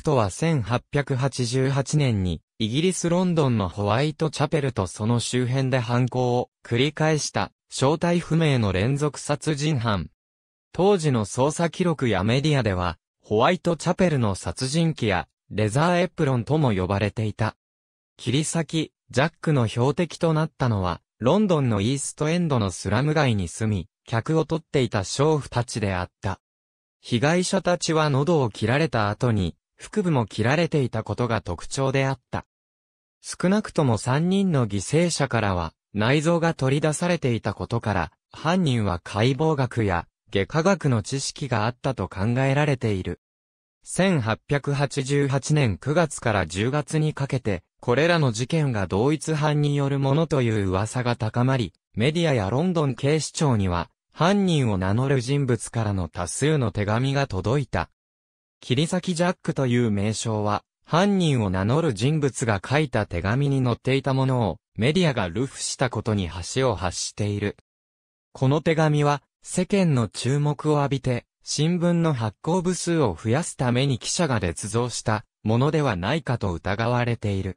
クトは1888年に、イギリスロンドンのホワイトチャペルとその周辺で犯行を繰り返した正体不明の連続殺人犯。当時の捜査記録やメディアでは、ホワイトチャペルの殺人鬼や、レザーエプロンとも呼ばれていた。切り裂き、ジャックの標的となったのは、ロンドンのイーストエンドのスラム街に住み、客を取っていた娼婦たちであった。被害者たちは喉を切られた後に、腹部も切られていたことが特徴であった。少なくとも3人の犠牲者からは、内臓が取り出されていたことから、犯人は解剖学や外科学の知識があったと考えられている。1888年9月から10月にかけて、これらの事件が同一犯によるものという噂が高まり、メディアやロンドン警視庁には、犯人を名乗る人物からの多数の手紙が届いた。切り裂きジャックという名称は、犯人を名乗る人物が書いた手紙に載っていたものを、メディアが流布したことに橋を発している。この手紙は、世間の注目を浴びて、新聞の発行部数を増やすために記者が捏造したものではないかと疑われている。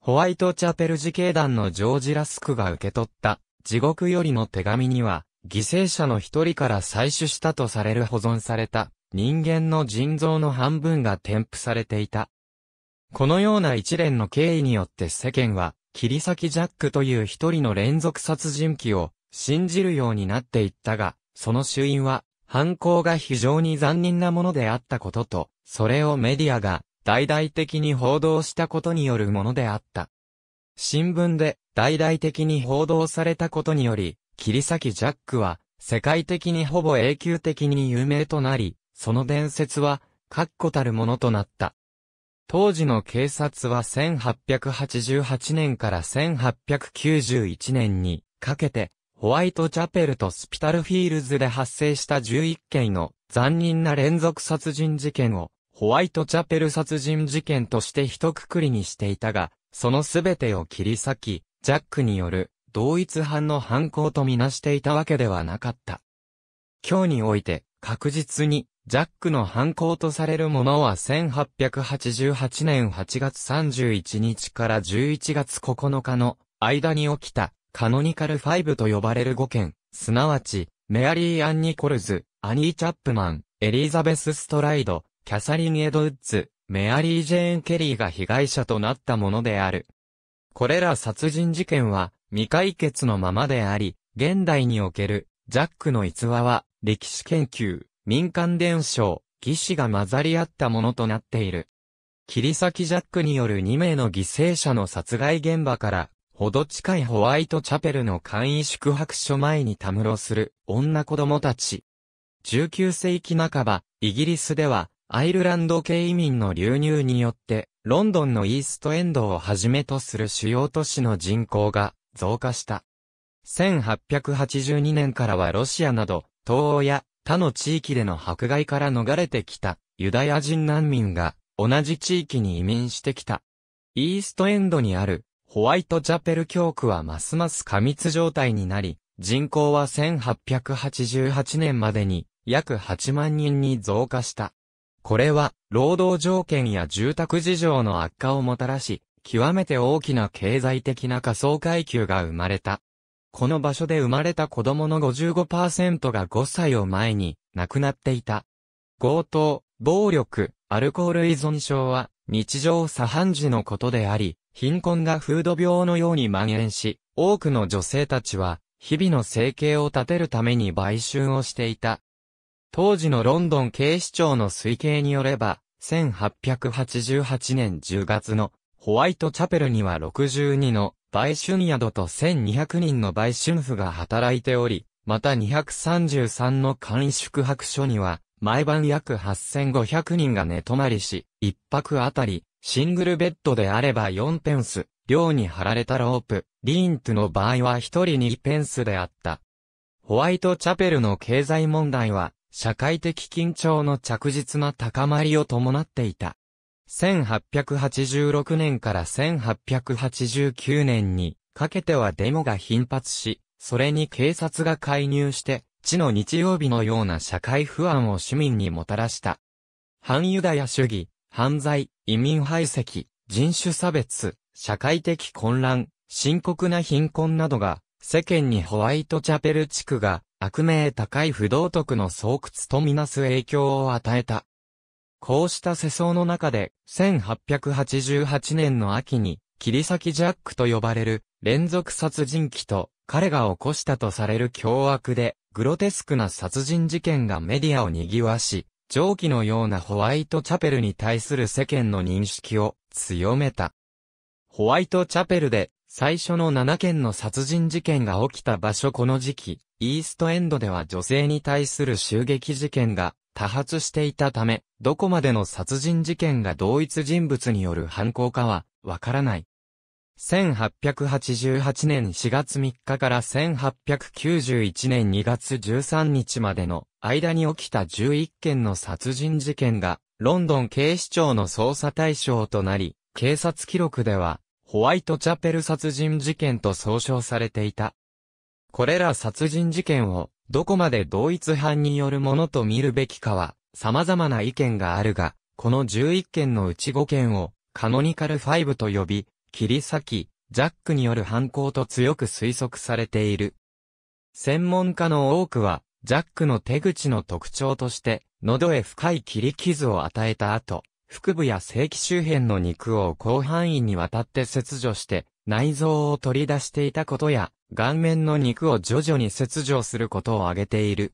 ホワイトチャペル自警団のジョージ・ラスクが受け取った地獄よりの手紙には、犠牲者の一人から採取したとされる保存された人間の腎臓の半分が添付されていた。このような一連の経緯によって世間は、切り裂きジャックという一人の連続殺人鬼を信じるようになっていったが、その主因は、犯行が非常に残忍なものであったことと、それをメディアが大々的に報道したことによるものであった。新聞で大々的に報道されたことにより、切り裂きジャックは世界的にほぼ永久的に有名となり、その伝説は、確固たるものとなった。当時の警察は1888年から1891年にかけて、ホワイトチャペルとスピタルフィールズで発生した11件の残忍な連続殺人事件を、ホワイトチャペル殺人事件として一括りにしていたが、そのすべてを切り裂き、ジャックによる同一犯の犯行とみなしていたわけではなかった。今日において確実にジャックの犯行とされるものは1888年8月31日から11月9日の間に起きたカノニカル5と呼ばれる5件、すなわちメアリー・アン・ニコルズ、アニー・チャップマン、エリザベス・ストライド、キャサリン・エドウッズ、メアリー・ジェーン・ケリーが被害者となったものである。これら殺人事件は未解決のままであり、現代におけるジャックの逸話は歴史研究、民間伝承、義士が混ざり合ったものとなっている。切り裂きジャックによる2名の犠牲者の殺害現場からほど近いホワイトチャペルの簡易宿泊所前にたむろする女子供たち。19世紀半ば、イギリスでは、アイルランド系移民の流入によって、ロンドンのイーストエンドをはじめとする主要都市の人口が増加した。1882年からはロシアなど、東欧や他の地域での迫害から逃れてきたユダヤ人難民が同じ地域に移民してきた。イーストエンドにあるホワイトチャペル教区はますます過密状態になり、人口は1888年までに約8万人に増加した。これは労働条件や住宅事情の悪化をもたらし、極めて大きな経済的な仮想階級が生まれた。この場所で生まれた子供の55%が5歳を前に亡くなっていた。強盗、暴力、アルコール依存症は日常茶飯事のことであり、貧困が風土病のように蔓延し、多くの女性たちは日々の生計を立てるために売春をしていた。当時のロンドン警視庁の推計によれば、1888年10月のホワイトチャペルには62の売春宿と1200人の売春婦が働いており、また233の簡易宿泊所には、毎晩約8500人が寝泊まりし、一泊あたり、シングルベッドであれば4ペンス、寮に貼られたロープ、リーントの場合は1人2ペンスであった。ホワイトチャペルの経済問題は、社会的緊張の着実な高まりを伴っていた。1886年から1889年にかけてはデモが頻発し、それに警察が介入して、地の日曜日のような社会不安を市民にもたらした。反ユダヤ主義、犯罪、移民排斥、人種差別、社会的混乱、深刻な貧困などが、世間にホワイトチャペル地区が、悪名高い不道徳の巣窟とみなす影響を与えた。こうした世相の中で、1888年の秋に、切り裂きジャックと呼ばれる連続殺人鬼と、彼が起こしたとされる凶悪で、グロテスクな殺人事件がメディアを賑わし、上記のようなホワイトチャペルに対する世間の認識を強めた。ホワイトチャペルで最初の7件の殺人事件が起きた場所この時期、イーストエンドでは女性に対する襲撃事件が多発していたため、どこまでの殺人事件が同一人物による犯行かは、わからない。1888年4月3日から1891年2月13日までの間に起きた11件の殺人事件が、ロンドン警視庁の捜査対象となり、警察記録では、ホワイトチャペル殺人事件と総称されていた。これら殺人事件をどこまで同一犯によるものと見るべきかは、様々な意見があるが、この11件のうち5件を、カノニカル5と呼び、切り裂き、ジャックによる犯行と強く推測されている。専門家の多くは、ジャックの手口の特徴として、喉へ深い切り傷を与えた後、腹部や正規周辺の肉を広範囲にわたって切除して、内臓を取り出していたことや、顔面の肉を徐々に切除することを挙げている。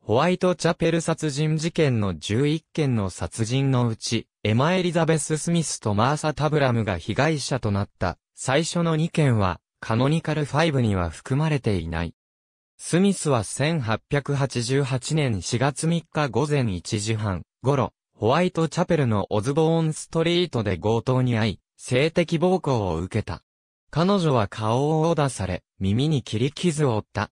ホワイトチャペル殺人事件の11件の殺人のうち、エマ・エリザベス・スミスとマーサ・タブラムが被害者となった最初の2件は、カノニカル5には含まれていない。スミスは1888年4月3日午前1時半頃、ホワイトチャペルのオズボーンストリートで強盗に遭い、性的暴行を受けた。彼女は顔を殴打され、耳に切り傷を負った。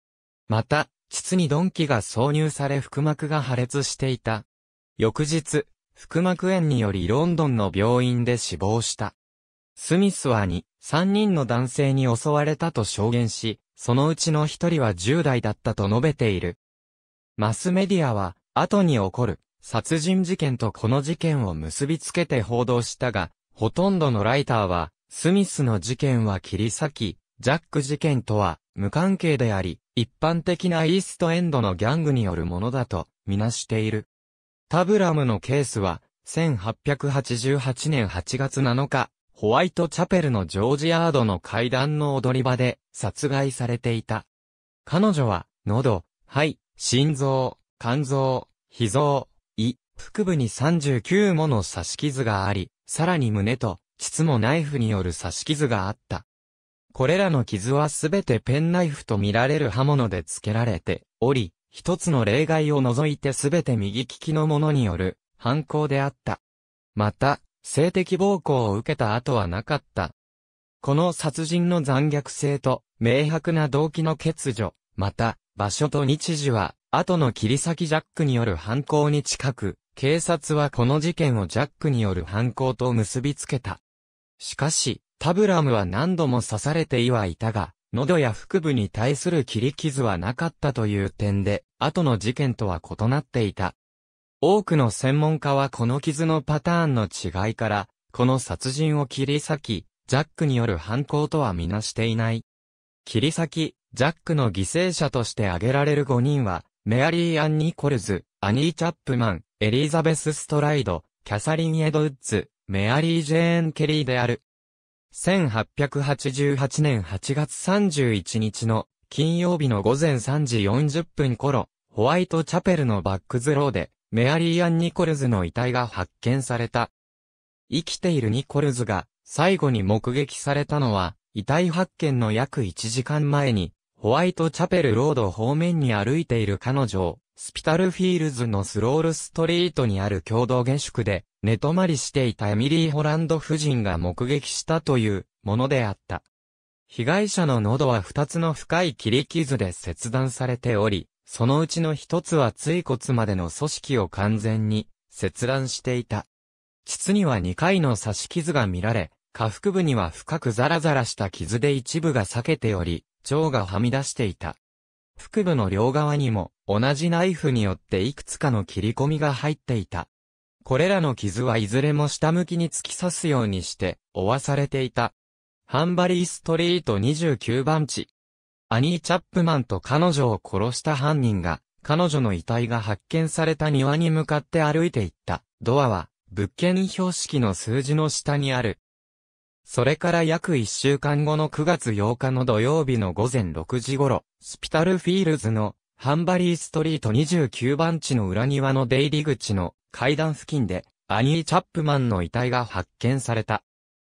また、膣に鈍器が挿入され腹膜が破裂していた。翌日、腹膜炎によりロンドンの病院で死亡した。スミスはに、3人の男性に襲われたと証言し、そのうちの1人は10代だったと述べている。マスメディアは、後に起こる、殺人事件とこの事件を結びつけて報道したが、ほとんどのライターは、スミスの事件は切り裂き、ジャック事件とは無関係であり、一般的なイーストエンドのギャングによるものだとみなしている。タブラムのケースは、1888年8月7日、ホワイトチャペルのジョージアードの階段の踊り場で殺害されていた。彼女は、喉、肺、心臓、肝臓、脾臓、胃、腹部に39もの刺し傷があり、さらに胸と膣もナイフによる刺し傷があった。これらの傷はすべてペンナイフとみられる刃物で付けられており、一つの例外を除いてすべて右利きの者による犯行であった。また、性的暴行を受けた後はなかった。この殺人の残虐性と、明白な動機の欠如、また、場所と日時は、後の切り裂きジャックによる犯行に近く、警察はこの事件をジャックによる犯行と結びつけた。しかし、タブラムは何度も刺されてはいたが、喉や腹部に対する切り傷はなかったという点で、後の事件とは異なっていた。多くの専門家はこの傷のパターンの違いから、この殺人を切り裂き、ジャックによる犯行とはみなしていない。切り裂き、ジャックの犠牲者として挙げられる5人は、メアリー・アン・ニコルズ、アニー・チャップマン、エリザベス・ストライド、キャサリン・エドウッズ、メアリー・ジェーン・ケリーである。1888年8月31日の金曜日の午前3時40分頃、ホワイトチャペルのバックズローで、メアリー・アン・ニコルズの遺体が発見された。生きているニコルズが最後に目撃されたのは、遺体発見の約1時間前に、ホワイトチャペルロード方面に歩いている彼女をスピタルフィールズのスロールストリートにある共同下宿で、寝泊まりしていたエミリー・ホランド夫人が目撃したというものであった。被害者の喉は二つの深い切り傷で切断されており、そのうちの一つは椎骨までの組織を完全に切断していた。膣には二回の刺し傷が見られ、下腹部には深くザラザラした傷で一部が裂けており、腸がはみ出していた。腹部の両側にも同じナイフによっていくつかの切り込みが入っていた。これらの傷はいずれも下向きに突き刺すようにして負わされていた。ハンバリーストリート29番地。アニー・チャップマンと彼女を殺した犯人が、彼女の遺体が発見された庭に向かって歩いていった。ドアは、物件標識の数字の下にある、それから約1週間後の9月8日の土曜日の午前6時頃、スピタルフィールズのハンバリーストリート29番地の裏庭の出入り口の階段付近で、アニー・チャップマンの遺体が発見された。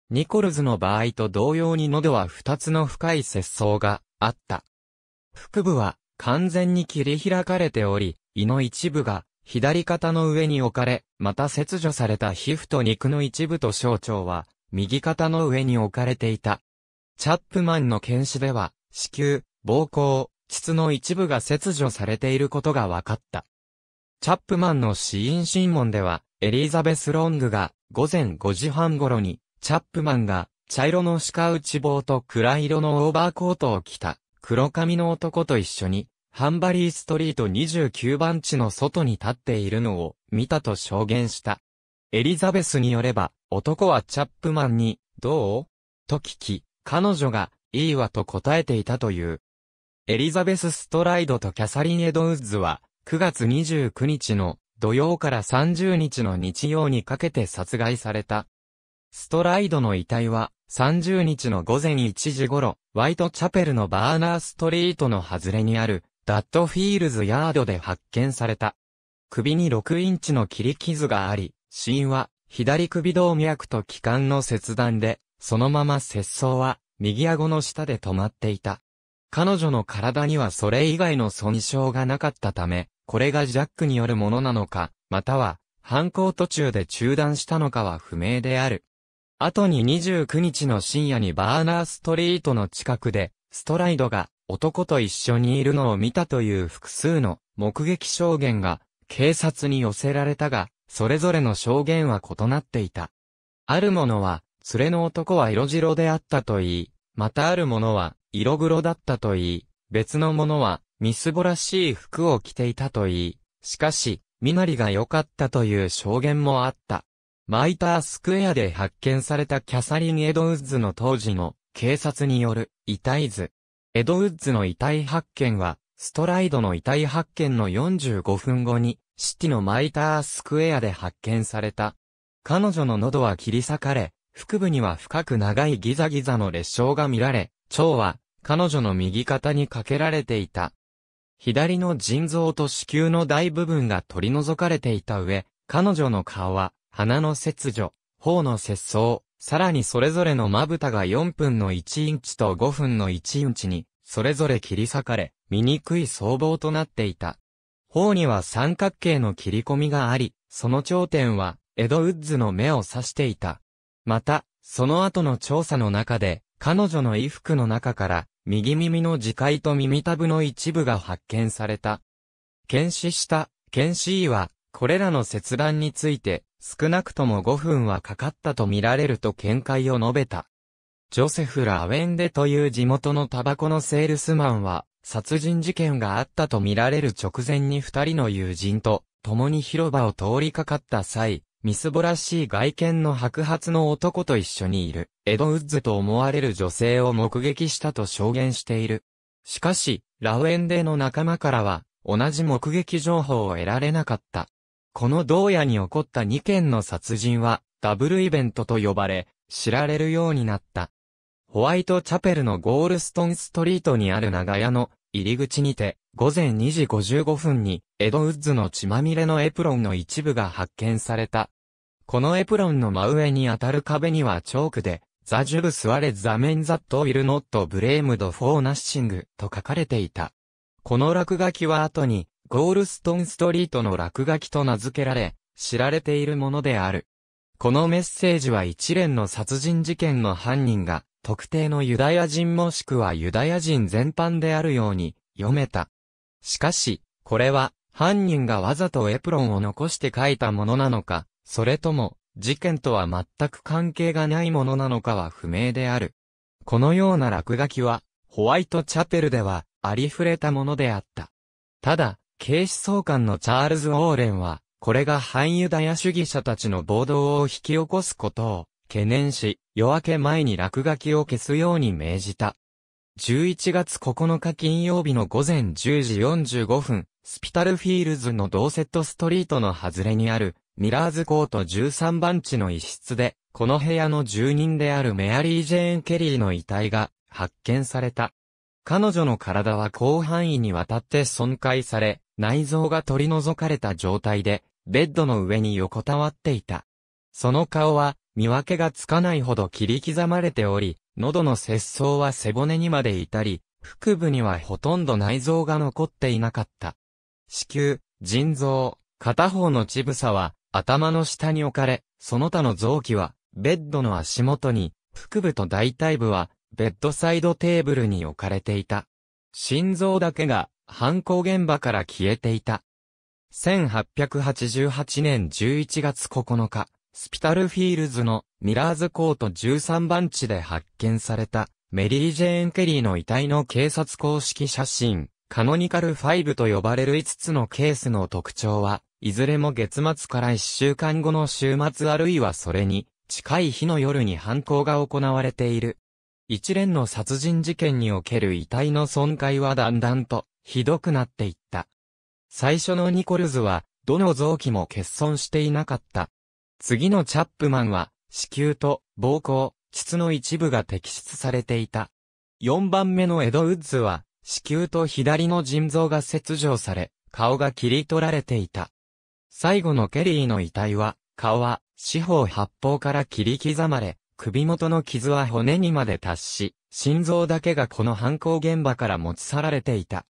ニコルズの場合と同様に喉は2つの深い節操があった。腹部は完全に切り開かれており、胃の一部が左肩の上に置かれ、また切除された皮膚と肉の一部と小腸は右肩の上に置かれていた。チャップマンの検視では、子宮、膀胱、膣の一部が切除されていることが分かった。チャップマンの死因審問では、エリザベス・ロングが午前5時半頃に、チャップマンが茶色の鹿内棒と暗色のオーバーコートを着た黒髪の男と一緒に、ハンバリーストリート29番地の外に立っているのを見たと証言した。エリザベスによれば、男はチャップマンに、どうと聞き、彼女が、いいわと答えていたという。エリザベス・ストライドとキャサリン・エドウッズは、9月29日の土曜から30日の日曜にかけて殺害された。ストライドの遺体は、30日の午前1時頃、ワイトチャペルのバーナーストリートの外れにある、ダッドフィールズヤードで発見された。首に6インチの切り傷があり、死因は、左首動脈と気管の切断で、そのまま切創は、右顎の下で止まっていた。彼女の体にはそれ以外の損傷がなかったため、これがジャックによるものなのか、または、犯行途中で中断したのかは不明である。後に29日の深夜にバーナーストリートの近くで、ストライドが男と一緒にいるのを見たという複数の目撃証言が警察に寄せられたが、それぞれの証言は異なっていた。ある者は、連れの男は色白であったといい、またある者は、色黒だったといい、別の者は、みすぼらしい服を着ていたといい、しかし、身なりが良かったという証言もあった。マイタースクエアで発見されたキャサリン・エドウッズの当時の警察による遺体図。エドウッズの遺体発見は、ストライドの遺体発見の45分後にシティのマイタースクエアで発見された。彼女の喉は切り裂かれ、腹部には深く長いギザギザの裂傷が見られ、腸は彼女の右肩にかけられていた。左の腎臓と子宮の大部分が取り除かれていた上、彼女の顔は鼻の切除、頬の切創、さらにそれぞれのまぶたが4分の1インチと5分の1インチに、それぞれ切り裂かれ、醜い僧帽となっていた。方には三角形の切り込みがあり、その頂点は、エド・ウッズの目を指していた。また、その後の調査の中で、彼女の衣服の中から、右耳の耳界と耳たぶの一部が発見された。検視した、検視医は、これらの切断について、少なくとも5分はかかったと見られると見解を述べた。ジョセフ・ラウェンデという地元のタバコのセールスマンは、殺人事件があったと見られる直前に二人の友人と共に広場を通りかかった際、みすぼらしい外見の白髪の男と一緒にいる、エドウッズと思われる女性を目撃したと証言している。しかし、ラウエンデの仲間からは、同じ目撃情報を得られなかった。この同夜に起こった2件の殺人は、ダブルイベントと呼ばれ、知られるようになった。ホワイトチャペルのゴールストンストリートにある長屋の入り口にて、午前2時55分に、エドウッズの血まみれのエプロンの一部が発見された。このエプロンの真上に当たる壁にはチョークで、ザ・ジュブ・スワレ・ザ・メン・ザ・ト・ウィル・ノット・ブレームド・フォー・ナッシングと書かれていた。この落書きは後に、ゴールストンストリートの落書きと名付けられ、知られているものである。このメッセージは一連の殺人事件の犯人が、特定のユダヤ人もしくはユダヤ人全般であるように読めた。しかし、これは犯人がわざとエプロンを残して書いたものなのか、それとも事件とは全く関係がないものなのかは不明である。このような落書きはホワイトチャペルではありふれたものであった。ただ、警視総監のチャールズ・オーレンは、これが反ユダヤ主義者たちの暴動を引き起こすことを懸念し、夜明け前に落書きを消すように命じた。11月9日金曜日の午前10時45分、スピタルフィールズのドーセットストリートの外れにある、ミラーズコート13番地の一室で、この部屋の住人であるメアリー・ジェーン・ケリーの遺体が発見された。彼女の体は広範囲にわたって損壊され、内臓が取り除かれた状態で、ベッドの上に横たわっていた。その顔は、見分けがつかないほど切り刻まれており、喉の節操は背骨にまでいたり、腹部にはほとんど内臓が残っていなかった。子宮、腎臓、片方の乳房は頭の下に置かれ、その他の臓器はベッドの足元に、腹部と大腿部はベッドサイドテーブルに置かれていた。心臓だけが犯行現場から消えていた。1888年11月9日、スピタルフィールズのミラーズコート13番地で発見されたメリー・ジェーン・ケリーの遺体の警察公式写真、カノニカル5と呼ばれる5つのケースの特徴は、いずれも月末から1週間後の週末あるいはそれに近い日の夜に犯行が行われている。一連の殺人事件における遺体の損壊はだんだんとひどくなっていった。最初のニコルズは、どの臓器も欠損していなかった。次のチャップマンは、子宮と膀胱、膣の一部が摘出されていた。4番目のエド・ウッズは、子宮と左の腎臓が切除され、顔が切り取られていた。最後のケリーの遺体は、顔は四方八方から切り刻まれ、首元の傷は骨にまで達し、心臓だけがこの犯行現場から持ち去られていた。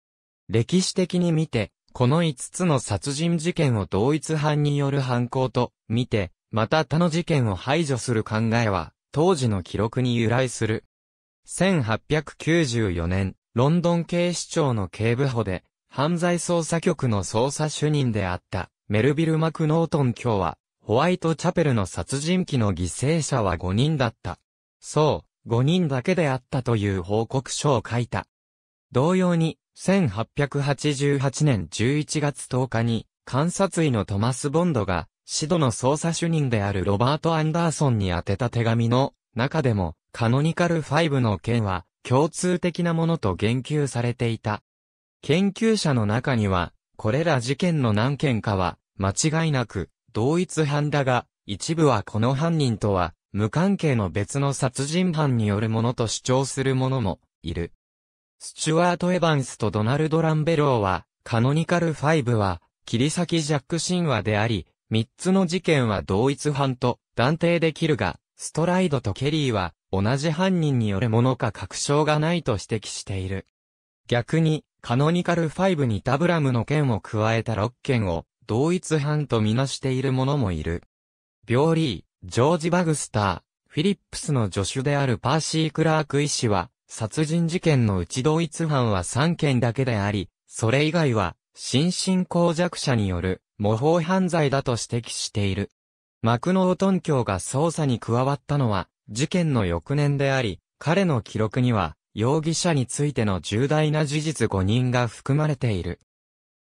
歴史的に見て、この5つの殺人事件を同一犯による犯行と見て、また他の事件を排除する考えは、当時の記録に由来する。1894年、ロンドン警視庁の警部補で、犯罪捜査局の捜査主任であった、メルビル・マクノートン卿は、ホワイトチャペルの殺人鬼の犠牲者は5人だった。そう、5人だけであったという報告書を書いた。同様に、1888年11月10日に、観察医のトマス・ボンドが、シドの捜査主任であるロバート・アンダーソンに宛てた手紙の中でも、カノニカル5の件は共通的なものと言及されていた。研究者の中には、これら事件の何件かは、間違いなく、同一犯だが、一部はこの犯人とは、無関係の別の殺人犯によるものと主張する者も、いる。スチュワート・エヴァンスとドナルド・ランベローは、カノニカル5は、切り裂きジャック神話であり、三つの事件は同一犯と断定できるが、ストライドとケリーは同じ犯人によるものか確証がないと指摘している。逆に、カノニカル5にタブラムの件を加えた6件を同一犯とみなしている者もいる。病理、ジョージ・バグスター、フィリップスの助手であるパーシー・クラーク医師は、殺人事件のうち同一犯は3件だけであり、それ以外は、心神耗弱者による模倣犯罪だと指摘している。マクノートン教が捜査に加わったのは、事件の翌年であり、彼の記録には、容疑者についての重大な事実5人が含まれている。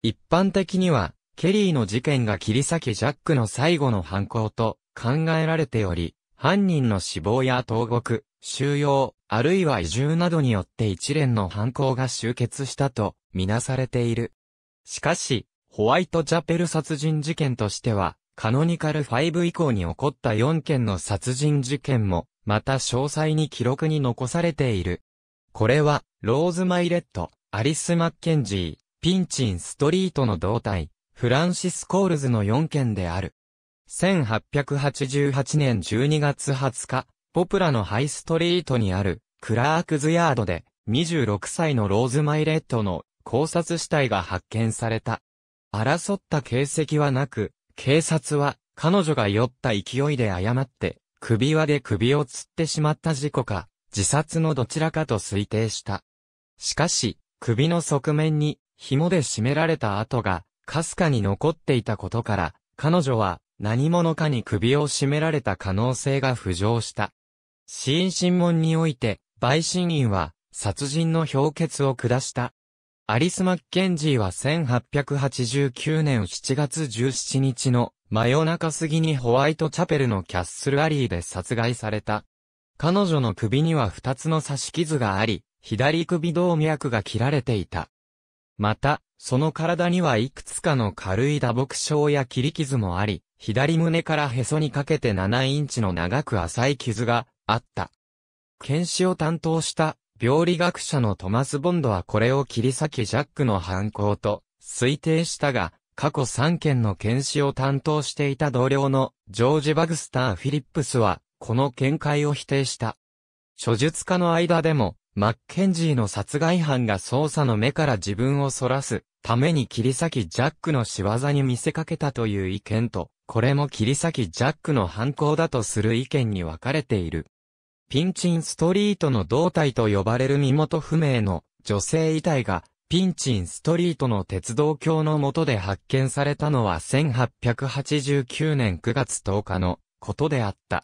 一般的には、ケリーの事件が切り裂きジャックの最後の犯行と考えられており、犯人の死亡や投獄、収容、あるいは移住などによって一連の犯行が集結したとみなされている。しかし、ホワイトチャペル殺人事件としては、カノニカル5以降に起こった4件の殺人事件も、また詳細に記録に残されている。これは、ローズ・マイレット、アリス・マッケンジー、ピンチン・ストリートの胴体、フランシス・コールズの4件である。1888年12月20日、ポプラのハイストリートにある、クラークズヤードで、26歳のローズ・マイレットの考察死体が発見された。争った形跡はなく、警察は彼女が酔った勢いで誤って首輪で首を吊ってしまった事故か、自殺のどちらかと推定した。しかし、首の側面に紐で締められた跡が、かすかに残っていたことから、彼女は何者かに首を絞められた可能性が浮上した。死因審問において、陪審員は殺人の評決を下した。アリス・マッケンジーは1889年7月17日の真夜中過ぎにホワイトチャペルのキャッスルアリーで殺害された。彼女の首には2つの刺し傷があり、左首動脈が切られていた。また、その体にはいくつかの軽い打撲傷や切り傷もあり、左胸からへそにかけて7インチの長く浅い傷があった。検視を担当した病理学者のトマス・ボンドはこれを切り裂きジャックの犯行と推定したが、過去3件の検視を担当していた同僚のジョージ・バグスター・フィリップスは、この見解を否定した。書術家の間でも、マッケンジーの殺害犯が捜査の目から自分を反らすために切り裂きジャックの仕業に見せかけたという意見と、これも切り裂きジャックの犯行だとする意見に分かれている。ピンチンストリートの胴体と呼ばれる身元不明の女性遺体が、ピンチンストリートの鉄道橋の下で発見されたのは1889年9月10日のことであった。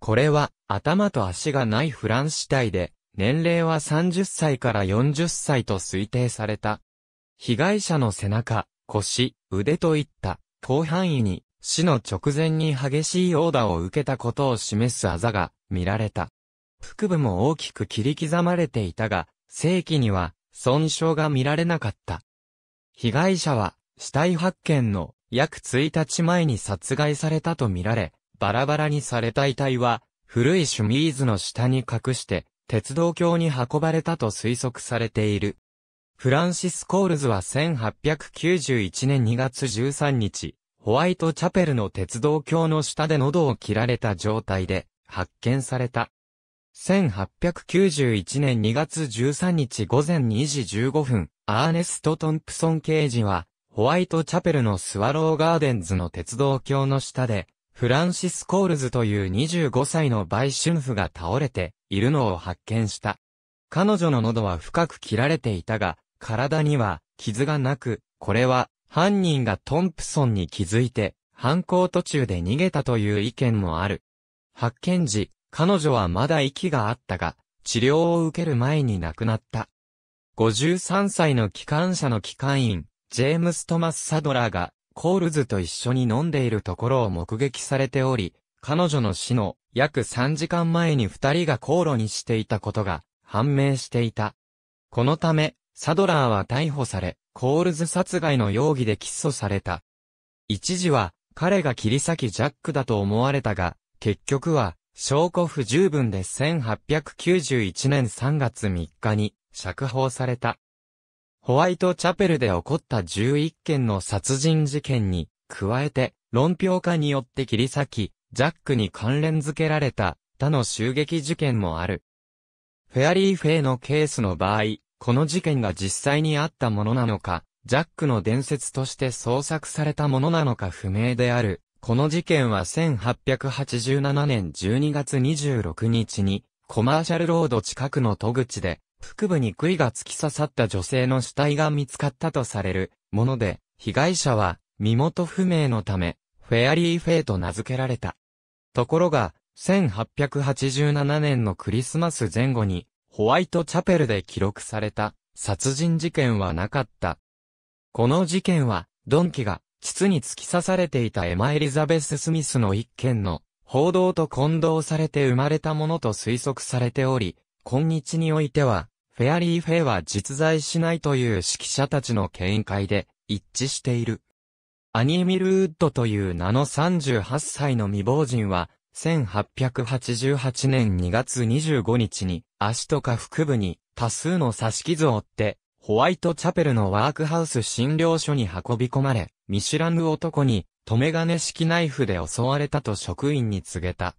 これは頭と足がないフランス体で、年齢は30歳から40歳と推定された。被害者の背中、腰、腕といった広範囲に死の直前に激しい殴打を受けたことを示すあざが見られた。腹部も大きく切り刻まれていたが、正規には損傷が見られなかった。被害者は死体発見の約1日前に殺害されたとみられ、バラバラにされた遺体は古いシュミーズの下に隠して鉄道橋に運ばれたと推測されている。フランシス・コールズは1891年2月13日、ホワイトチャペルの鉄道橋の下で喉を切られた状態で発見された。1891年2月13日午前2時15分、アーネスト・トンプソン刑事は、ホワイトチャペルのスワローガーデンズの鉄道橋の下で、フランシス・コールズという25歳の売春婦が倒れているのを発見した。彼女の喉は深く切られていたが、体には傷がなく、これは犯人がトンプソンに気づいて、犯行途中で逃げたという意見もある。発見時、彼女はまだ息があったが、治療を受ける前に亡くなった。53歳の機関車の機関員、ジェームス・トマス・サドラーが、コールズと一緒に飲んでいるところを目撃されており、彼女の死の約3時間前に二人が口論にしていたことが判明していた。このため、サドラーは逮捕され、コールズ殺害の容疑で起訴された。一時は、彼が切り裂きジャックだと思われたが、結局は、証拠不十分で1891年3月3日に釈放された。ホワイトチャペルで起こった11件の殺人事件に、加えて、論評家によって切り裂き、ジャックに関連付けられた他の襲撃事件もある。フェアリー・フェイのケースの場合、この事件が実際にあったものなのか、ジャックの伝説として創作されたものなのか不明であるこの事件は1887年12月26日に、コマーシャルロード近くの戸口で、腹部に杭が突き刺さった女性の死体が見つかったとされるもので、被害者は身元不明のため、フェアリーフェイと名付けられた。ところが、1887年のクリスマス前後に、ホワイトチャペルで記録された殺人事件はなかった。この事件は、ドンキが膣に突き刺されていたエマ・エリザベス・スミスの一件の報道と混同されて生まれたものと推測されており、今日においては、フェアリー・フェイは実在しないという指揮者たちの見解で一致している。アニー・ミルウッドという名の38歳の未亡人は、1888年2月25日に足とか腹部に多数の刺し傷を負って、ホワイトチャペルのワークハウス診療所に運び込まれ、見知らぬ男に、留め金式ナイフで襲われたと職員に告げた。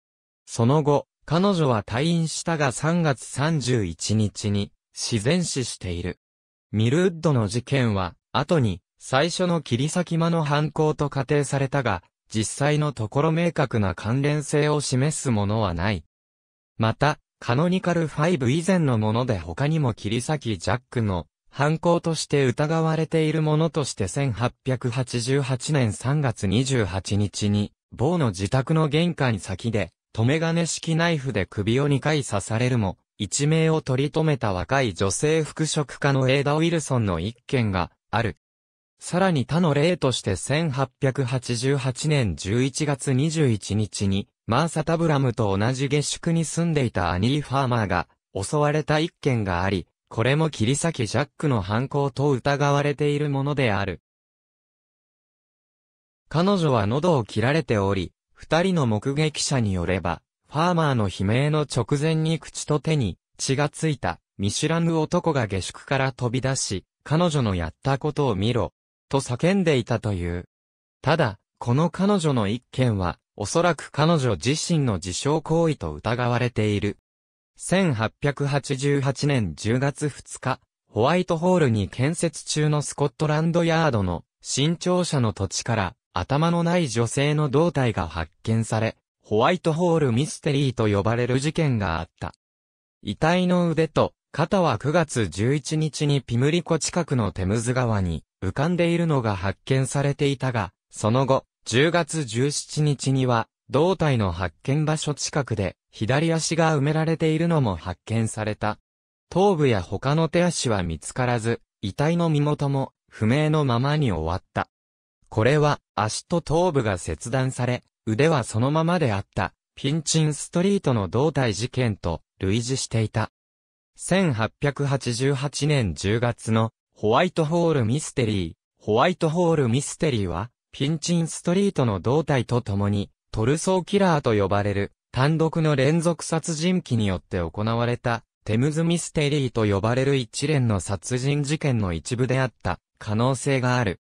その後、彼女は退院したが3月31日に、自然死している。ミルウッドの事件は、後に、最初の切り裂き間の犯行と仮定されたが、実際のところ明確な関連性を示すものはない。また、カノニカル5以前のもので他にも切り裂きジャックの犯行として疑われているものとして1888年3月28日に、某の自宅の玄関先で、留め金式ナイフで首を2回刺されるも、一命を取り留めた若い女性服飾家のエイダ・ウィルソンの一件がある。さらに他の例として1888年11月21日に、マーサ・タブラムと同じ下宿に住んでいたアニー・ファーマーが襲われた一件があり、これも切り裂きジャックの犯行と疑われているものである。彼女は喉を切られており、二人の目撃者によれば、ファーマーの悲鳴の直前に口と手に血がついた見知らぬ男が下宿から飛び出し、彼女のやったことを見ろ、と叫んでいたという。ただ、この彼女の一件は、おそらく彼女自身の自傷行為と疑われている。1888年10月2日、ホワイトホールに建設中のスコットランドヤードの新庁舎の土地から頭のない女性の胴体が発見され、ホワイトホールミステリーと呼ばれる事件があった。遺体の腕と肩は9月11日にピムリコ近くのテムズ川に浮かんでいるのが発見されていたが、その後、10月17日には胴体の発見場所近くで左足が埋められているのも発見された。頭部や他の手足は見つからず、遺体の身元も不明のままに終わった。これは足と頭部が切断され、腕はそのままであった、ピンチンストリートの胴体事件と類似していた。1888年10月のホワイトホールミステリー、ホワイトホールミステリーは、ピンチンストリートの胴体と共に、トルソーキラーと呼ばれる、単独の連続殺人鬼によって行われた、テムズミステリーと呼ばれる一連の殺人事件の一部であった可能性がある。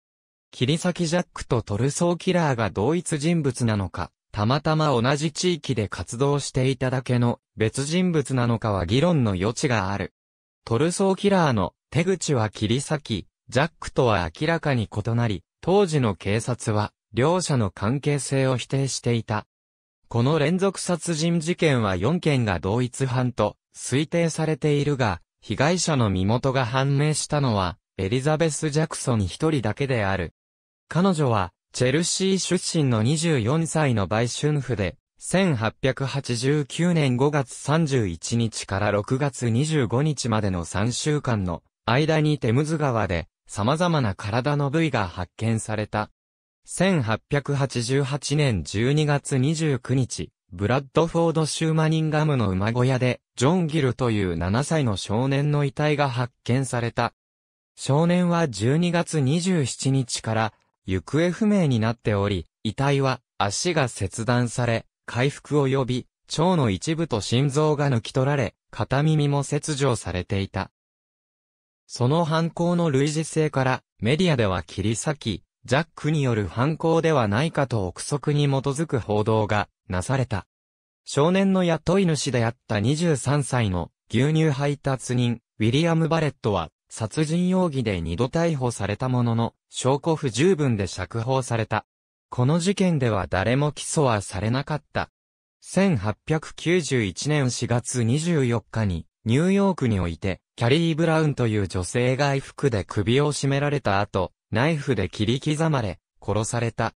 切り裂きジャックとトルソーキラーが同一人物なのか、たまたま同じ地域で活動していただけの別人物なのかは議論の余地がある。トルソーキラーの手口は切り裂き、ジャックとは明らかに異なり、当時の警察は両者の関係性を否定していた。この連続殺人事件は4件が同一犯と推定されているが、被害者の身元が判明したのは、エリザベス・ジャクソン一人だけである。彼女は、チェルシー出身の24歳の売春婦で、1889年5月31日から6月25日までの3週間の間にテムズ川で様々な体の部位が発見された。1888年12月29日、ブラッドフォードシューマニンガムの馬小屋で、ジョン・ギルという7歳の少年の遺体が発見された。少年は12月27日から行方不明になっており、遺体は足が切断され、回復を呼び、腸の一部と心臓が抜き取られ、片耳も切除されていた。その犯行の類似性から、メディアでは切り裂き、ジャックによる犯行ではないかと憶測に基づく報道がなされた。少年の雇い主であった23歳の牛乳配達人、ウィリアム・バレットは、殺人容疑で二度逮捕されたものの、証拠不十分で釈放された。この事件では誰も起訴はされなかった。1891年4月24日に、ニューヨークにおいて、キャリー・ブラウンという女性が衣服で首を絞められた後、ナイフで切り刻まれ、殺された。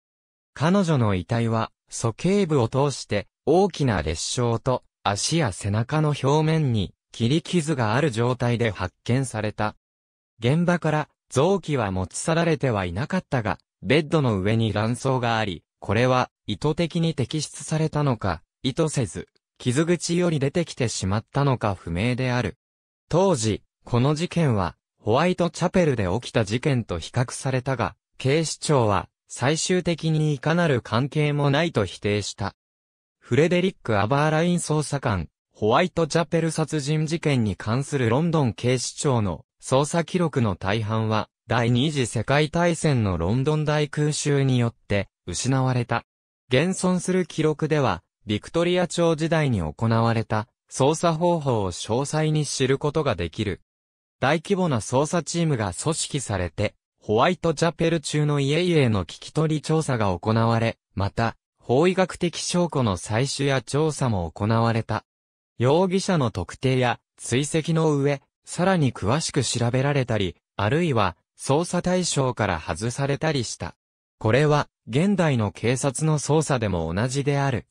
彼女の遺体は、鼠径部を通して、大きな裂傷と、足や背中の表面に、切り傷がある状態で発見された。現場から、臓器は持ち去られてはいなかったが、ベッドの上に卵巣があり、これは、意図的に摘出されたのか、意図せず、傷口より出てきてしまったのか不明である。当時、この事件は、ホワイトチャペルで起きた事件と比較されたが、警視庁は、最終的にいかなる関係もないと否定した。フレデリック・アバーライン捜査官、ホワイトチャペル殺人事件に関するロンドン警視庁の捜査記録の大半は、第二次世界大戦のロンドン大空襲によって失われた。現存する記録では、ビクトリア朝時代に行われた捜査方法を詳細に知ることができる。大規模な捜査チームが組織されて、ホワイトチャペル中の家々への聞き取り調査が行われ、また、法医学的証拠の採取や調査も行われた。容疑者の特定や追跡の上、さらに詳しく調べられたり、あるいは捜査対象から外されたりした。これは現代の警察の捜査でも同じである。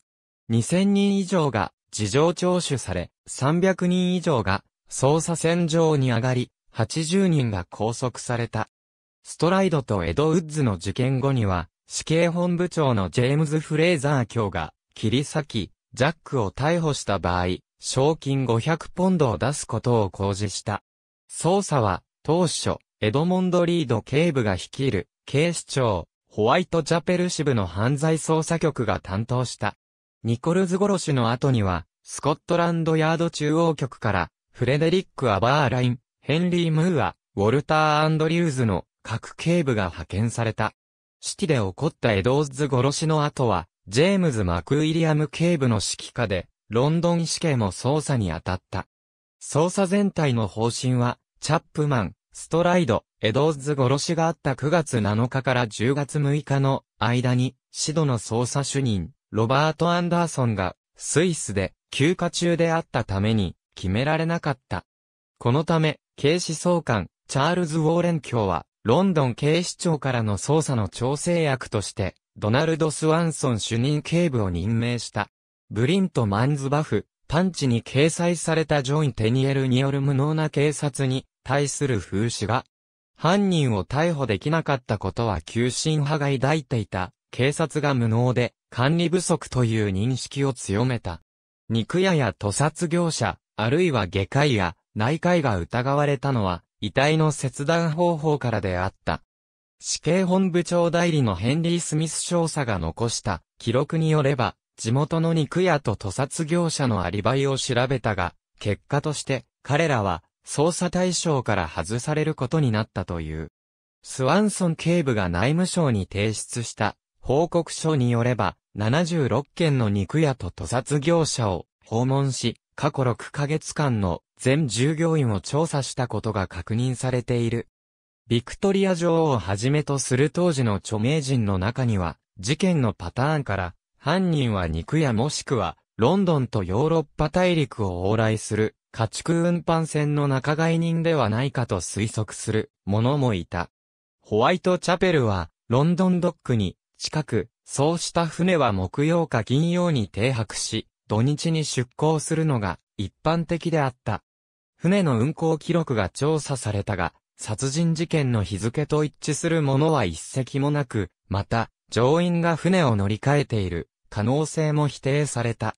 2000人以上が事情聴取され、300人以上が捜査線上に上がり、80人が拘束された。ストライドとエド・ウッズの事件後には、死刑本部長のジェームズ・フレイザー卿が、切り裂き、ジャックを逮捕した場合、賞金500ポンドを出すことを公示した。捜査は、当初、エドモンド・リード警部が率いる、警視庁、ホワイト・ジャペル支部の犯罪捜査局が担当した。ニコルズ殺しの後には、スコットランドヤード中央局から、フレデリック・アバーライン、ヘンリー・ムーア、ウォルター・アンドリューズの各警部が派遣された。シティで起こったエドーズ殺しの後は、ジェームズ・マクウィリアム警部の指揮下で、ロンドン死刑も捜査に当たった。捜査全体の方針は、チャップマン、ストライド、エドーズ殺しがあった9月7日から10月6日の間に、シドの捜査主任、ロバート・アンダーソンが、スイスで、休暇中であったために、決められなかった。このため、警視総監、チャールズ・ウォーレン卿は、ロンドン警視庁からの捜査の調整役として、ドナルド・スワンソン主任警部を任命した。ブリント・マンズ・バフ、パンチに掲載されたジョイン・テニエルによる無能な警察に対する風刺が、犯人を逮捕できなかったことは急進派が抱いていた警察が無能で管理不足という認識を強めた。肉屋や屠殺業者、あるいは外科医や内科医が疑われたのは遺体の切断方法からであった。死刑本部長代理のヘンリー・スミス少佐が残した記録によれば、地元の肉屋と屠殺業者のアリバイを調べたが、結果として彼らは捜査対象から外されることになったという。スワンソン警部が内務省に提出した報告書によれば、76件の肉屋と屠殺業者を訪問し、過去6ヶ月間の全従業員を調査したことが確認されている。ビクトリア女王をはじめとする当時の著名人の中には、事件のパターンから、犯人は肉屋もしくは、ロンドンとヨーロッパ大陸を往来する、家畜運搬船の仲買人ではないかと推測する、者もいた。ホワイトチャペルは、ロンドンドックに、近く、そうした船は木曜か金曜に停泊し、土日に出港するのが一般的であった。船の運航記録が調査されたが、殺人事件の日付と一致するものは一隻もなく、また、乗員が船を乗り換えている可能性も否定された。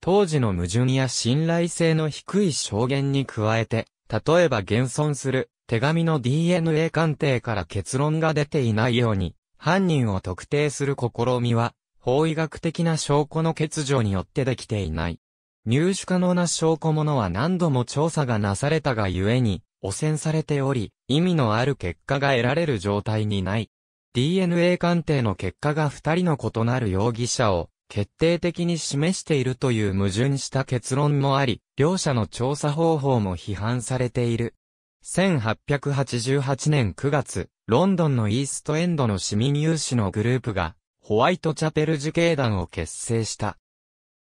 当時の矛盾や信頼性の低い証言に加えて、例えば現存する手紙の DNA 鑑定から結論が出ていないように、犯人を特定する試みは、法医学的な証拠の欠如によってできていない。入手可能な証拠ものは何度も調査がなされたがゆえに、汚染されており、意味のある結果が得られる状態にない。DNA 鑑定の結果が二人の異なる容疑者を決定的に示しているという矛盾した結論もあり、両者の調査方法も批判されている。1888年9月、ロンドンのイーストエンドの市民有志のグループが、ホワイトチャペル受刑団を結成した。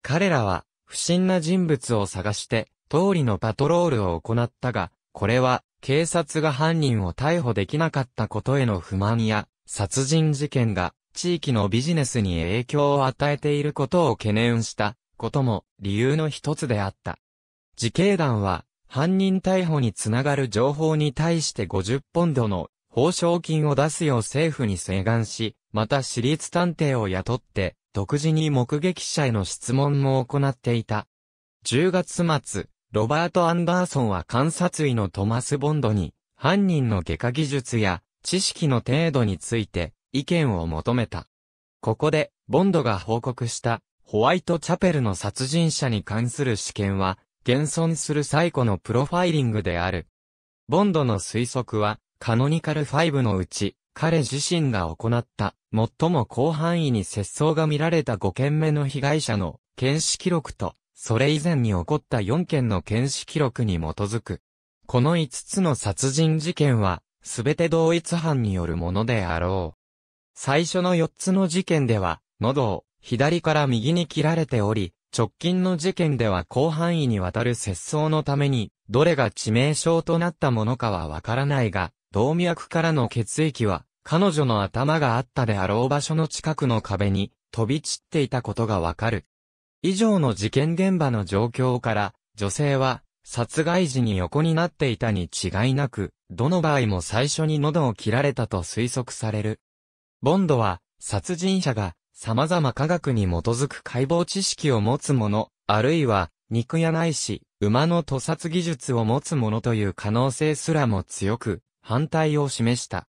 彼らは、不審な人物を探して、通りのパトロールを行ったが、これは、警察が犯人を逮捕できなかったことへの不満や、殺人事件が、地域のビジネスに影響を与えていることを懸念した、ことも、理由の一つであった。自警団は、犯人逮捕につながる情報に対して50ポンドの報奨金を出すよう政府に請願し、また私立探偵を雇って、独自に目撃者への質問も行っていた。10月末、ロバート・アンダーソンは観察医のトマス・ボンドに、犯人の外科技術や知識の程度について意見を求めた。ここで、ボンドが報告したホワイトチャペルの殺人者に関する試験は、現存する最古のプロファイリングである。ボンドの推測は、カノニカル5のうち、彼自身が行った、最も広範囲に切相が見られた5件目の被害者の検視記録と、それ以前に起こった4件の検視記録に基づく。この5つの殺人事件は、すべて同一犯によるものであろう。最初の4つの事件では、喉を左から右に切られており、直近の事件では広範囲にわたる切相のために、どれが致命傷となったものかはわからないが、動脈からの血液は、彼女の頭があったであろう場所の近くの壁に飛び散っていたことがわかる。以上の事件現場の状況から、女性は殺害時に横になっていたに違いなく、どの場合も最初に喉を切られたと推測される。ボンドは、殺人者が様々科学に基づく解剖知識を持つ者、あるいは肉やないし、馬の屠殺技術を持つ者という可能性すらも強く、反対を示した。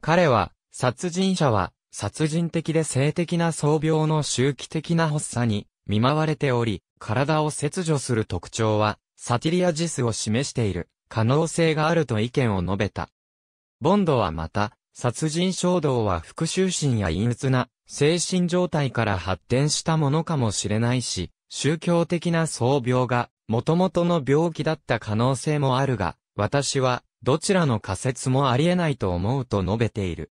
彼は、殺人者は、殺人的で性的な創病の周期的な発作に見舞われており、体を切除する特徴は、サティリアジスを示している可能性があると意見を述べた。ボンドはまた、殺人衝動は復讐心や陰鬱な精神状態から発展したものかもしれないし、宗教的な創病が元々の病気だった可能性もあるが、私はどちらの仮説もあり得ないと思うと述べている。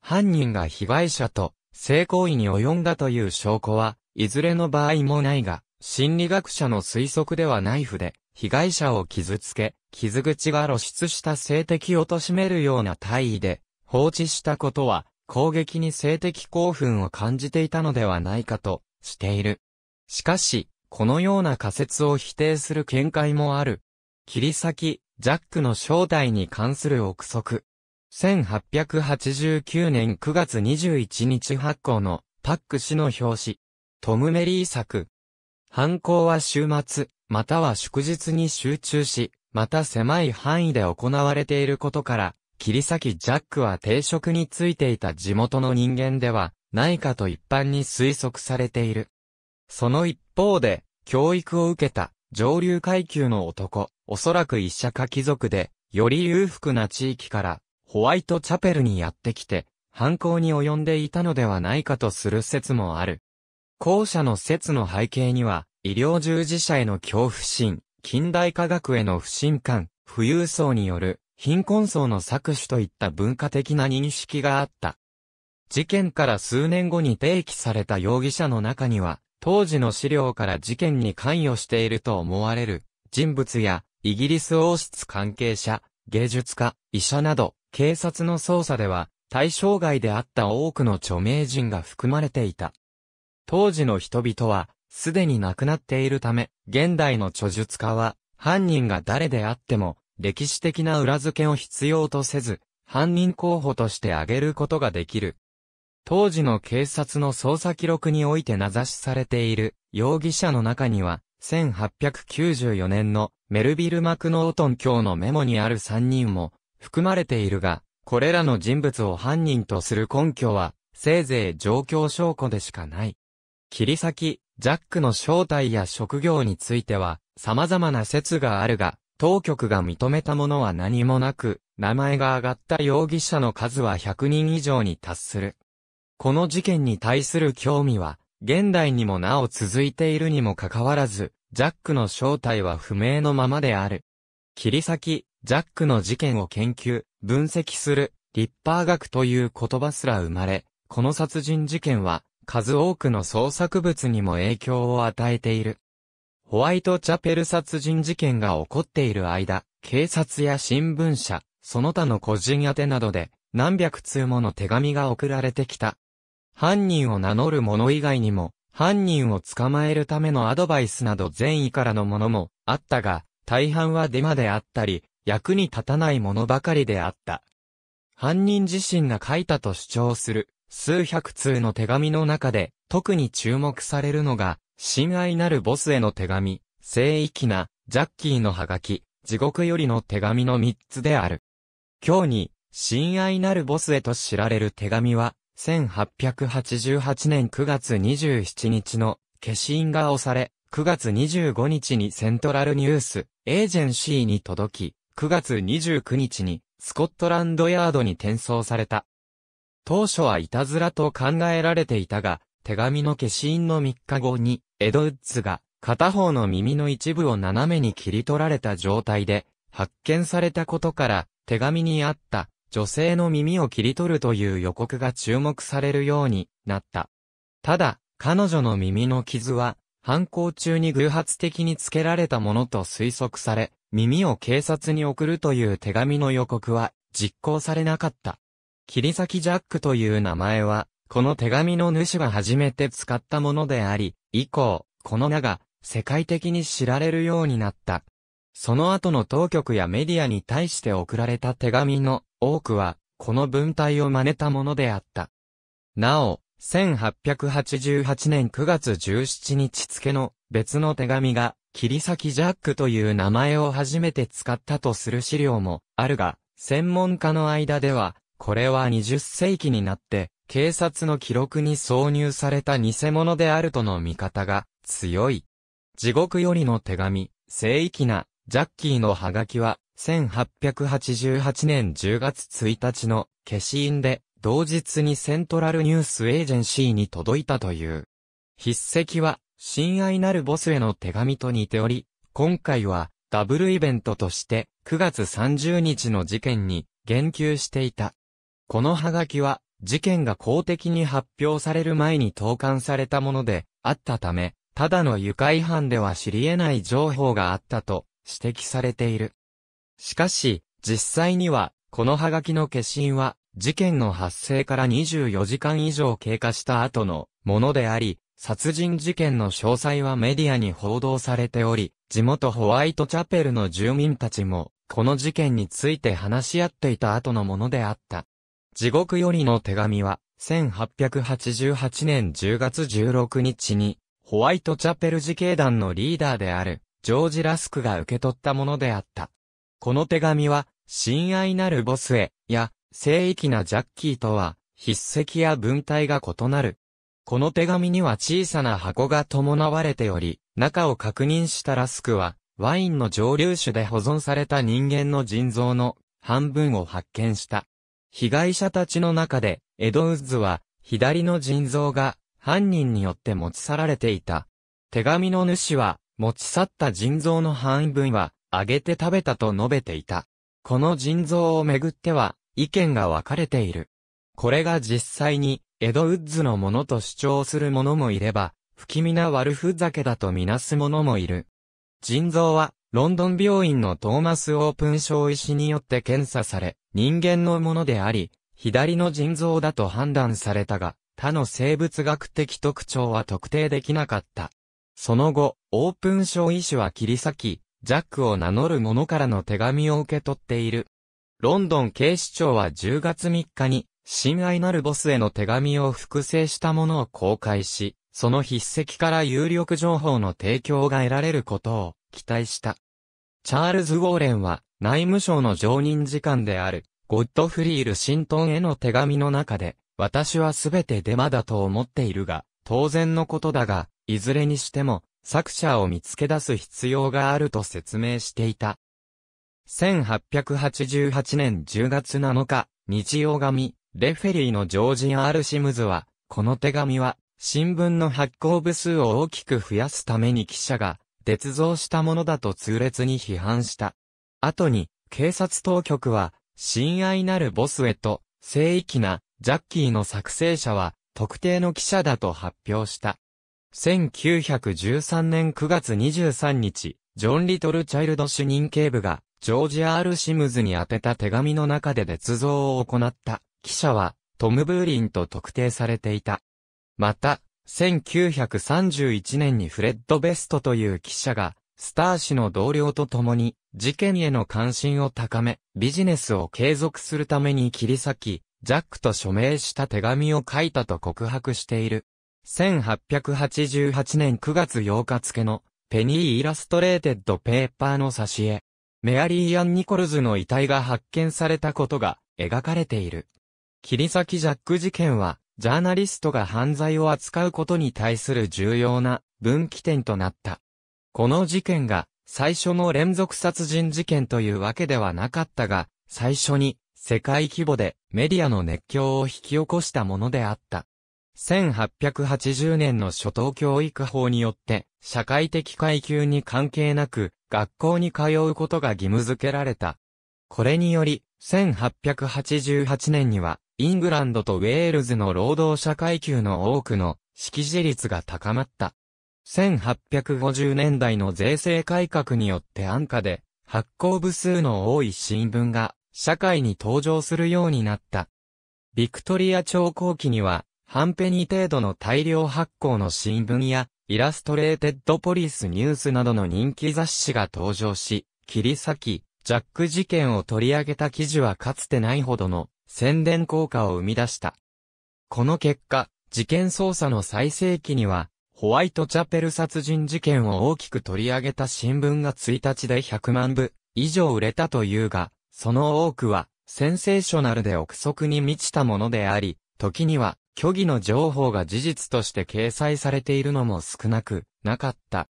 犯人が被害者と性行為に及んだという証拠は、いずれの場合もないが、心理学者の推測ではナイフで、被害者を傷つけ、傷口が露出した性的を貶めるような体位で、放置したことは、攻撃に性的興奮を感じていたのではないかと、している。しかし、このような仮説を否定する見解もある。切り裂き、ジャックの正体に関する憶測。1889年9月21日発行のパック氏の表紙。トム・メリー作。犯行は週末、または祝日に集中し、また狭い範囲で行われていることから、切り裂きジャックは定職についていた地元の人間では、ないかと一般に推測されている。その一方で、教育を受けた上流階級の男、おそらく一社か貴族で、より裕福な地域から、ホワイトチャペルにやってきて、犯行に及んでいたのではないかとする説もある。後者の説の背景には、医療従事者への恐怖心、近代科学への不信感、富裕層による貧困層の搾取といった文化的な認識があった。事件から数年後に提起された容疑者の中には、当時の資料から事件に関与していると思われる人物やイギリス王室関係者、芸術家、医者など、警察の捜査では、対象外であった多くの著名人が含まれていた。当時の人々は、すでに亡くなっているため、現代の著述家は、犯人が誰であっても、歴史的な裏付けを必要とせず、犯人候補として挙げることができる。当時の警察の捜査記録において名指しされている容疑者の中には、1894年のメルビル・マクノートン教のメモにある3人も含まれているが、これらの人物を犯人とする根拠は、せいぜい状況証拠でしかない。切り裂き、ジャックの正体や職業については、様々な説があるが、当局が認めたものは何もなく、名前が挙がった容疑者の数は100人以上に達する。この事件に対する興味は、現代にもなお続いているにもかかわらず、ジャックの正体は不明のままである。切り裂き、ジャックの事件を研究、分析する、リッパー学という言葉すら生まれ、この殺人事件は、数多くの創作物にも影響を与えている。ホワイトチャペル殺人事件が起こっている間、警察や新聞社、その他の個人宛てなどで、何百通もの手紙が送られてきた。犯人を名乗る者以外にも、犯人を捕まえるためのアドバイスなど善意からのものもあったが、大半はデマであったり、役に立たないものばかりであった。犯人自身が書いたと主張する、数百通の手紙の中で、特に注目されるのが、親愛なるボスへの手紙、聖域な、ジャッキーのハガキ、地獄よりの手紙の三つである。今日に、親愛なるボスへと知られる手紙は、1888年9月27日の消印が押され、9月25日にセントラルニュース、エージェンシーに届き、9月29日にスコットランドヤードに転送された。当初はいたずらと考えられていたが、手紙の消印の3日後に、エドウッズが片方の耳の一部を斜めに切り取られた状態で発見されたことから、手紙にあった女性の耳を切り取るという予告が注目されるようになった。ただ、彼女の耳の傷は、犯行中に偶発的につけられたものと推測され、耳を警察に送るという手紙の予告は実行されなかった。切り裂きジャックという名前は、この手紙の主が初めて使ったものであり、以降、この名が世界的に知られるようになった。その後の当局やメディアに対して送られた手紙の多くは、この文体を真似たものであった。なお、1888年9月17日付の別の手紙が、切り裂きジャックという名前を初めて使ったとする資料もあるが、専門家の間では、これは20世紀になって、警察の記録に挿入された偽物であるとの見方が強い。地獄よりの手紙、聖域な、ジャッキーのハガキは、1888年10月1日の消印で、同日にセントラルニュースエージェンシーに届いたという。筆跡は、親愛なるボスへの手紙と似ており、今回は、ダブルイベントとして、9月30日の事件に、言及していた。このハガキは、事件が公的に発表される前に投函されたもので、あったため、ただの愉快犯では知り得ない情報があったと、指摘されている。しかし、実際には、このハガキの消印は、事件の発生から24時間以上経過した後のものであり、殺人事件の詳細はメディアに報道されており、地元ホワイトチャペルの住民たちも、この事件について話し合っていた後のものであった。地獄よりの手紙は、1888年10月16日に、ホワイトチャペル時警団のリーダーである、ジョージ・ラスクが受け取ったものであった。この手紙は、親愛なるボスへ、や、聖域なジャッキーとは、筆跡や文体が異なる。この手紙には小さな箱が伴われており、中を確認したラスクは、ワインの蒸留酒で保存された人間の腎臓の半分を発見した。被害者たちの中で、エドウッズは、左の腎臓が犯人によって持ち去られていた。手紙の主は、持ち去った腎臓の半分は、揚げて食べたと述べていた。この腎臓をめぐっては、意見が分かれている。これが実際に、エド・ウッズのものと主張する者もいれば、不気味な悪ふざけだとみなす者もいる。腎臓は、ロンドン病院のトーマス・オープン症医師によって検査され、人間のものであり、左の腎臓だと判断されたが、他の生物学的特徴は特定できなかった。その後、オープン症医師は切り裂き、ジャックを名乗る者からの手紙を受け取っている。ロンドン警視庁は10月3日に、親愛なるボスへの手紙を複製したものを公開し、その筆跡から有力情報の提供が得られることを期待した。チャールズ・ウォーレンは内務省の常任次官であるゴッドフリール・シントンへの手紙の中で、私はすべてデマだと思っているが、当然のことだが、いずれにしても、作者を見つけ出す必要があると説明していた。1888年10月7日、日曜紙、レフェリーのジョージ・アール・シムズは、この手紙は、新聞の発行部数を大きく増やすために記者が、鉄造したものだと痛烈に批判した。後に、警察当局は、親愛なるボスへと、聖域な、ジャッキーの作成者は、特定の記者だと発表した。1913年9月23日、ジョン・リトル・チャイルド主任警部が、ジョージ・アール・シムズに宛てた手紙の中で捏造を行った、記者は、トム・ブーリンと特定されていた。また、1931年にフレッド・ベストという記者が、スター氏の同僚と共に、事件への関心を高め、ビジネスを継続するために切り裂き、ジャックと署名した手紙を書いたと告白している。1888年9月8日付のペニー・イラストレーテッド・ペーパーの挿絵。メアリー・アン・ニコルズの遺体が発見されたことが描かれている。切り裂きジャック事件は、ジャーナリストが犯罪を扱うことに対する重要な分岐点となった。この事件が最初の連続殺人事件というわけではなかったが、最初に世界規模でメディアの熱狂を引き起こしたものであった。1880年の初等教育法によって、社会的階級に関係なく、学校に通うことが義務付けられた。これにより、1888年には、イングランドとウェールズの労働者階級の多くの、識字率が高まった。1850年代の税制改革によって安価で、発行部数の多い新聞が、社会に登場するようになった。ビクトリア朝後期には、半ペニ程度の大量発行の新聞や、イラストレーテッドポリスニュースなどの人気雑誌が登場し、切り裂き、ジャック事件を取り上げた記事はかつてないほどの宣伝効果を生み出した。この結果、事件捜査の最盛期には、ホワイトチャペル殺人事件を大きく取り上げた新聞が1日で100万部以上売れたというが、その多くはセンセーショナルで憶測に満ちたものであり、時には虚偽の情報が事実として掲載されているのも少なくなかった。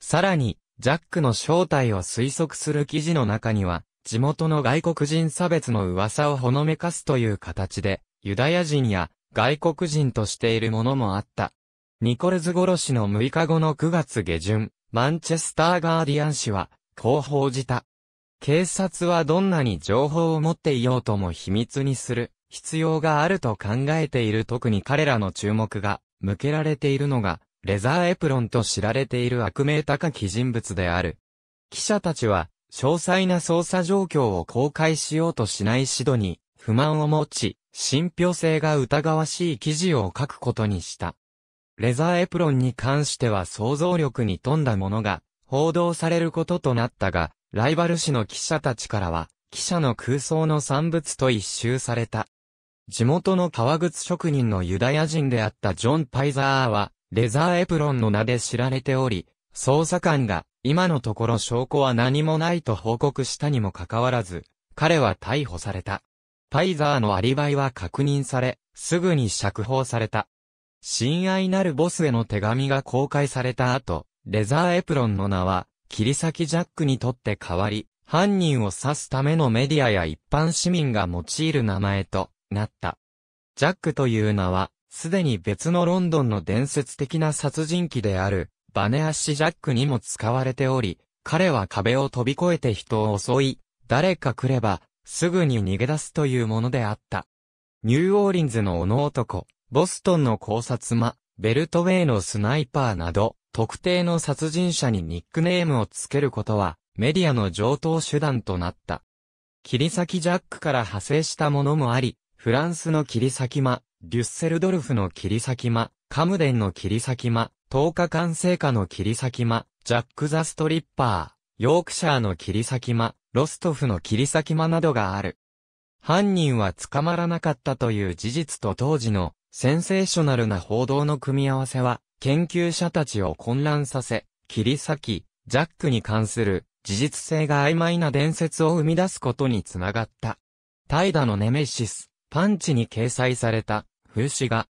さらに、ジャックの正体を推測する記事の中には、地元の外国人差別の噂をほのめかすという形で、ユダヤ人や外国人としているものもあった。ニコルズ殺しの6日後の9月下旬、マンチェスターガーディアン氏は、こう報じた。警察はどんなに情報を持っていようとも秘密にする。必要があると考えている特に彼らの注目が向けられているのが、レザーエプロンと知られている悪名高き人物である。記者たちは、詳細な捜査状況を公開しようとしないシドに、不満を持ち、信憑性が疑わしい記事を書くことにした。レザーエプロンに関しては想像力に富んだものが、報道されることとなったが、ライバル誌の記者たちからは、記者の空想の産物と一周された。地元の革靴職人のユダヤ人であったジョン・パイザーは、レザーエプロンの名で知られており、捜査官が、今のところ証拠は何もないと報告したにもかかわらず、彼は逮捕された。パイザーのアリバイは確認され、すぐに釈放された。親愛なるボスへの手紙が公開された後、レザーエプロンの名は、切り裂きジャックにとって変わり、犯人を指すためのメディアや一般市民が用いる名前となった。ジャックという名は、すでに別のロンドンの伝説的な殺人鬼である、バネアッシュ・ジャックにも使われており、彼は壁を飛び越えて人を襲い、誰か来れば、すぐに逃げ出すというものであった。ニューオーリンズの斧男、ボストンの考察魔、ベルトウェイのスナイパーなど、特定の殺人者にニックネームをつけることは、メディアの上等手段となった。切り裂きジャックから派生したものもあり、フランスの切裂先間、デュッセルドルフの切裂先間、カムデンの切裂先間、10日間成果の切裂先間、ジャック・ザ・ストリッパー、ヨークシャーの切裂先間、ロストフの切裂先間などがある。犯人は捕まらなかったという事実と当時のセンセーショナルな報道の組み合わせは、研究者たちを混乱させ、切り裂き、ジャックに関する事実性が曖昧な伝説を生み出すことにつながった。怠惰のネメシス、パンチに掲載された風刺画。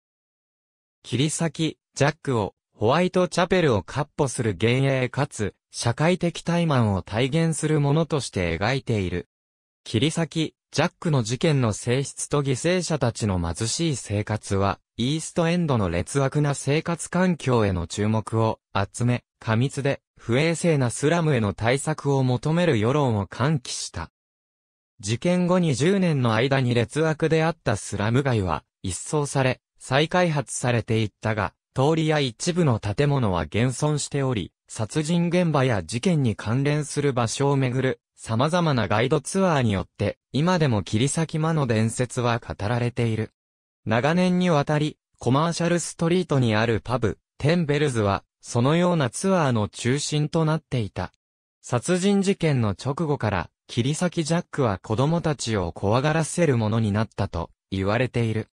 切り裂き、ジャックを、ホワイトチャペルをカッポする幻影かつ、社会的怠慢を体現するものとして描いている。切り裂き、ジャックの事件の性質と犠牲者たちの貧しい生活は、イーストエンドの劣悪な生活環境への注目を集め、過密で不衛生なスラムへの対策を求める世論を喚起した。事件後1 0年の間に劣悪であったスラム街は、一掃され、再開発されていったが、通りや一部の建物は現存しており、殺人現場や事件に関連する場所をめぐる、様々なガイドツアーによって、今でも切り裂き魔の伝説は語られている。長年にわたり、コマーシャルストリートにあるパブ、テンベルズは、そのようなツアーの中心となっていた。殺人事件の直後から、切り裂きジャックは子供たちを怖がらせるものになったと言われている。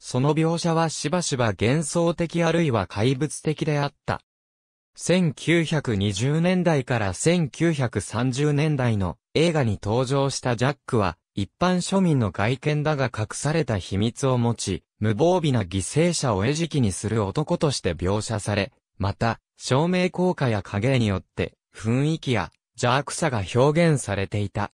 その描写はしばしば幻想的あるいは怪物的であった。1920年代から1930年代の映画に登場したジャックは、一般庶民の外見だが隠された秘密を持ち、無防備な犠牲者を餌食にする男として描写され、また、照明効果や影によって、雰囲気や邪悪さが表現されていた。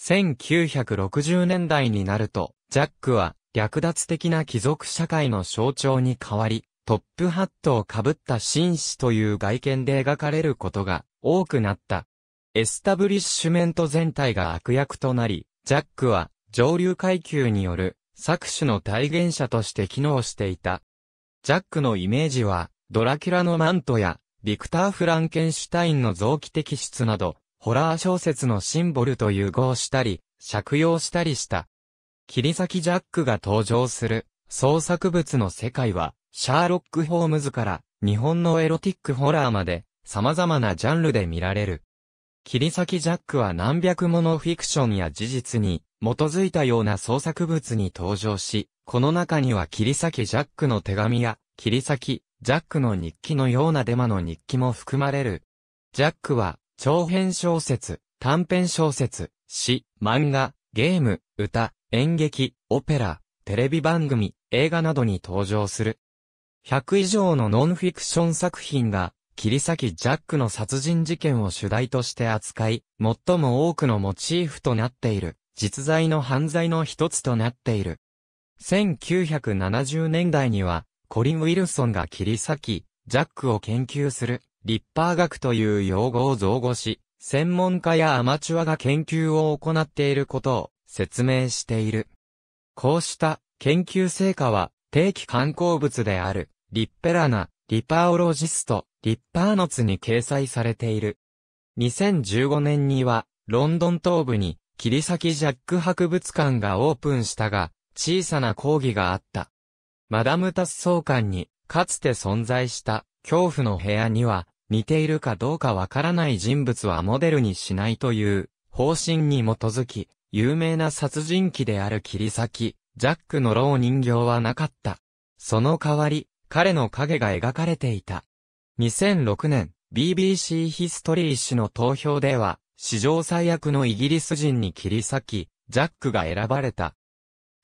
1960年代になると、ジャックは略奪的な貴族社会の象徴に変わり、トップハットをかぶった紳士という外見で描かれることが多くなった。エスタブリッシュメント全体が悪役となり、ジャックは上流階級による搾取の体現者として機能していた。ジャックのイメージは、ドラキュラのマントやビクター・フランケンシュタインの臓器摘出など、ホラー小説のシンボルと融合したり、借用したりした。切り裂きジャックが登場する創作物の世界は、シャーロック・ホームズから日本のエロティックホラーまで様々なジャンルで見られる。切り裂きジャックは何百ものフィクションや事実に基づいたような創作物に登場し、この中には切り裂きジャックの手紙や切り裂きジャックの日記のようなデマの日記も含まれる。ジャックは、長編小説、短編小説、詩、漫画、ゲーム、歌、演劇、オペラ、テレビ番組、映画などに登場する。100以上のノンフィクション作品が、切り裂きジャックの殺人事件を主題として扱い、最も多くのモチーフとなっている、実在の犯罪の一つとなっている。1970年代には、コリン・ウィルソンが切り裂き、ジャックを研究する、リッパー学という用語を造語し、専門家やアマチュアが研究を行っていることを説明している。こうした研究成果は定期観光物であるリッペラナ、リパオロジスト、リッパーノツに掲載されている。2015年にはロンドン東部に切り裂きジャック博物館がオープンしたが小さな講義があった。マダムタス総監に、かつて存在した恐怖の部屋には、似ているかどうかわからない人物はモデルにしないという方針に基づき、有名な殺人鬼である切り裂き、ジャックの老人形はなかった。その代わり、彼の影が描かれていた。2006年、BBC ヒストリー誌の投票では、史上最悪のイギリス人に切り裂き、ジャックが選ばれた。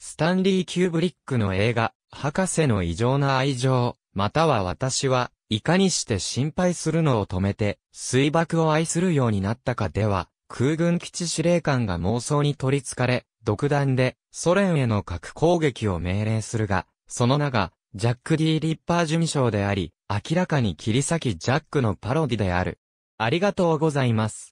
スタンリー・キューブリックの映画、博士の異常な愛情、または私は、いかにして心配するのを止めて、水爆を愛するようになったかでは、空軍基地司令官が妄想に取り憑かれ、独断で、ソ連への核攻撃を命令するが、その名が、ジャック・ィ・リッパー事務所であり、明らかに切り裂きジャックのパロディである。ありがとうございます。